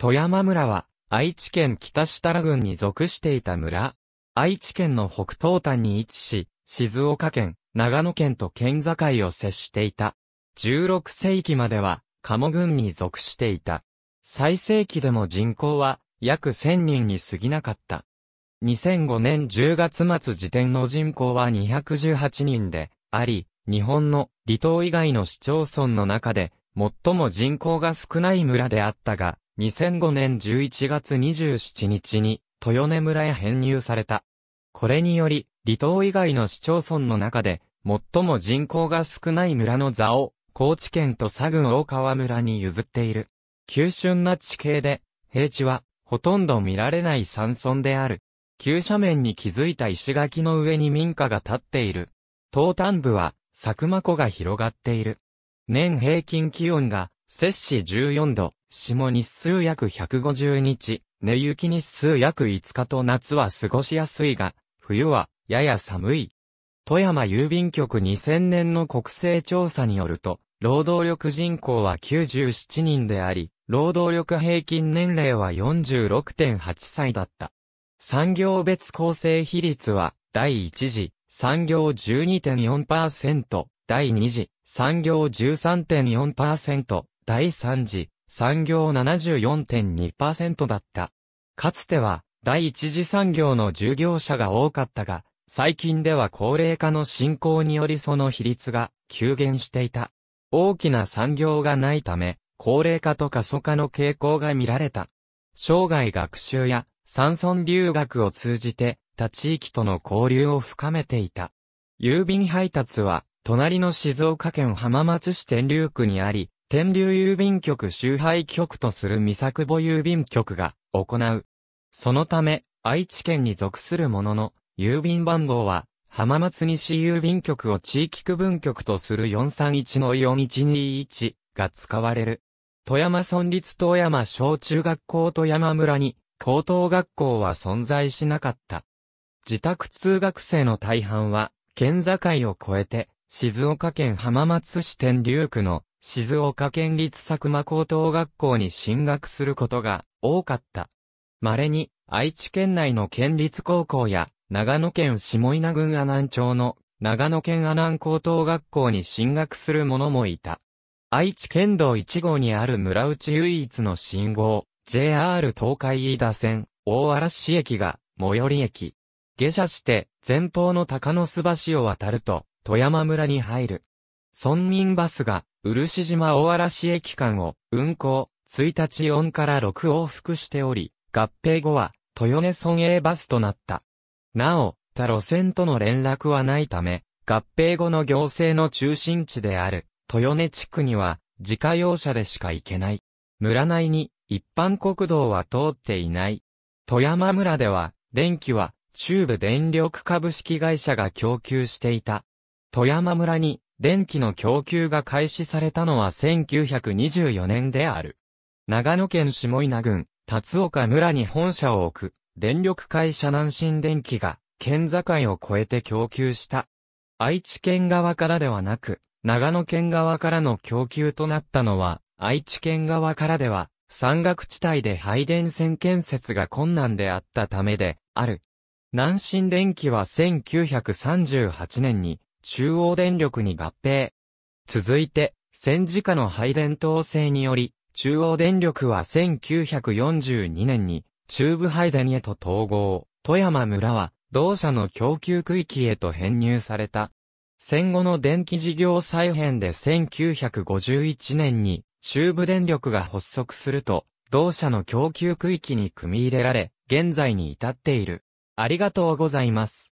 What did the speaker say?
富山村は、愛知県北設楽郡に属していた村。愛知県の北東端に位置し、静岡県、長野県と県境を接していた。16世紀までは、鴨郡に属していた。最盛期でも人口は、約1000人に過ぎなかった。2005年10月末時点の人口は218人で、あり、日本の離島以外の市町村の中で、最も人口が少ない村であったが、2005年11月27日に豊根村へ編入された。これにより、離島以外の市町村の中で、最も人口が少ない村の座を、高知県と佐郡大川村に譲っている。急峻な地形で、平地は、ほとんど見られない山村である。急斜面に築いた石垣の上に民家が建っている。東端部は、佐久間湖が広がっている。年平均気温が、摂氏14度、霜日数約150日、寝雪日数約5日と夏は過ごしやすいが、冬はやや寒い。富山郵便局2000年の国勢調査によると、労働力人口は97人であり、労働力平均年齢は46.8歳だった。産業別構成比率は、第1次、産業12.4%、第2次、産業13.4%、第3次、産業74.2%だった。かつては、第一次産業の従業者が多かったが、最近では高齢化の進行によりその比率が急減していた。大きな産業がないため、高齢化と過疎化の傾向が見られた。生涯学習や山村留学を通じて、他地域との交流を深めていた。郵便配達は、隣の静岡県浜松市天竜区にあり、天竜郵便局周配局とする三作母郵便局が行う。そのため、愛知県に属するものの、郵便番号は、浜松西郵便局を地域区分局とする431の4121が使われる。富山村立富山小中学校富山村に、高等学校は存在しなかった。自宅通学生の大半は、県境を越えて、静岡県浜松市天竜区の静岡県立佐久間高等学校に進学することが多かった。稀に愛知県内の県立高校や長野県下稲郡阿南町の長野県阿南高等学校に進学する者もいた。愛知県道1号にある村内唯一の信号、JR 東海飯田線、大嵐駅が最寄り駅。下車して前方の高野巣橋を渡ると富山村に入る。村民バスが漆島大嵐駅間を運行、1日4から6往復しており、合併後は、豊根村営バスとなった。なお、他路線との連絡はないため、合併後の行政の中心地である、豊根地区には、自家用車でしか行けない。村内に、一般国道は通っていない。富山村では、電気は、中部電力株式会社が供給していた。富山村に、電気の供給が開始されたのは1924年である。長野県下稲郡、辰岡村に本社を置く、電力会社南新電機が、県境を越えて供給した。愛知県側からではなく、長野県側からの供給となったのは、愛知県側からでは、山岳地帯で配電線建設が困難であったためで、ある。南新電機は1938年に、中央電力に合併。続いて、戦時下の配電統制により、中央電力は1942年に中部配電へと統合。富山村は同社の供給区域へと編入された。戦後の電気事業再編で1951年に中部電力が発足すると、同社の供給区域に組み入れられ、現在に至っている。ありがとうございます。